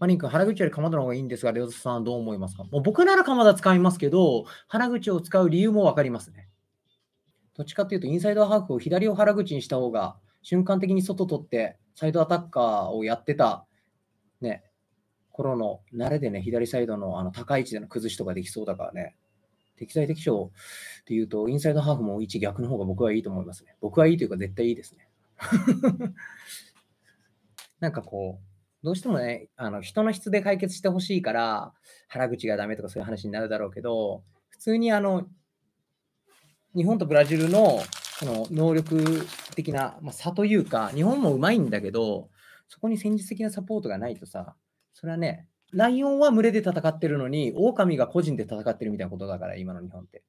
マリン君、原口よりまどの方がいいんですが、レオさんはどう思いますかもう僕ならかまだ使いますけど、原口を使う理由も分かりますね。どっちかっていうと、インサイドハーフを左を原口にした方が、瞬間的に外取って、サイドアタッカーをやってた、ね、頃の慣れでね、左サイドのあの高い位置での崩しとかできそうだからね、適材適所っていうと、インサイドハーフも位置逆の方が僕はいいと思いますね。僕はいいというか、絶対いいですね。なんかこう、どうしてもね、あの人の質で解決してほしいから、原口がダメとかそういう話になるだろうけど、普通にあの、日本とブラジルのその能力的な、まあ、差というか、日本もうまいんだけど、そこに戦術的なサポートがないとさ、それはね、ライオンは群れで戦ってるのに、狼が個人で戦ってるみたいなことだから、今の日本って。